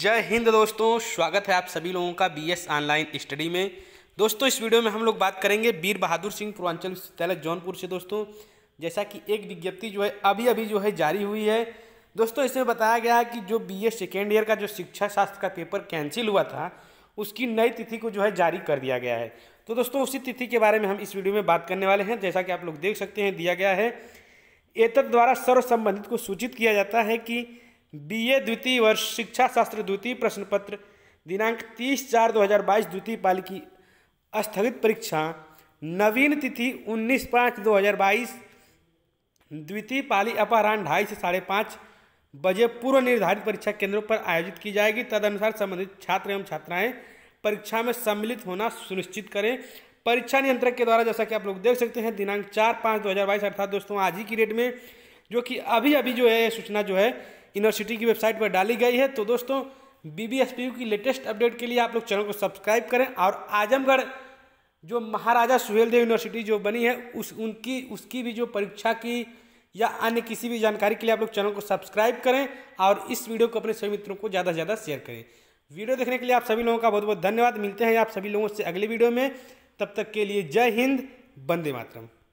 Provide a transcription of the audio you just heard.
जय हिंद दोस्तों स्वागत है आप सभी लोगों का बीएस ऑनलाइन स्टडी में दोस्तों इस वीडियो में हम लोग बात करेंगे वीर बहादुर सिंह पूर्वांचल विश्वविद्यालय जौनपुर से दोस्तों जैसा कि एक विज्ञप्ति जो है अभी अभी जो है जारी हुई है दोस्तों इसमें बताया गया है कि जो बी एस सेकेंड ईयर का जो शिक्षा शास्त्र का पेपर कैंसिल हुआ था उसकी नई तिथि को जो है जारी कर दिया गया है तो दोस्तों उसी तिथि के बारे में हम इस वीडियो में बात करने वाले हैं जैसा कि आप लोग देख सकते हैं दिया गया है एतद द्वारा सर्वसंबंधित को सूचित किया जाता है कि बीए द्वितीय वर्ष शिक्षा शास्त्र द्वितीय प्रश्न पत्र दिनांक 30 चार 2022 द्वितीय पाली की स्थगित परीक्षा नवीन तिथि 19 पाँच 2022 द्वितीय पाली अपहरण ढाई से साढ़े पाँच बजे पूर्व निर्धारित परीक्षा केंद्रों पर आयोजित की जाएगी तदनुसार संबंधित छात्र एवं छात्राएं परीक्षा में सम्मिलित होना सुनिश्चित करें परीक्षा नियंत्रक के द्वारा जैसा कि आप लोग देख सकते हैं दिनांक चार पाँच दो अर्थात दोस्तों आज ही की डेट में जो कि अभी अभी जो है सूचना जो है यूनिवर्सिटी की वेबसाइट पर डाली गई है तो दोस्तों बी की लेटेस्ट अपडेट के लिए आप लोग चैनल को सब्सक्राइब करें और आजमगढ़ जो महाराजा सुहेलदेव यूनिवर्सिटी जो बनी है उस उनकी उसकी भी जो परीक्षा की या अन्य किसी भी जानकारी के लिए आप लोग चैनल को सब्सक्राइब करें और इस वीडियो को अपने सभी मित्रों को ज़्यादा से ज़्यादा शेयर करें वीडियो देखने के लिए आप सभी लोगों का बहुत बहुत धन्यवाद मिलते हैं आप सभी लोगों से अगले वीडियो में तब तक के लिए जय हिंद वंदे मातरम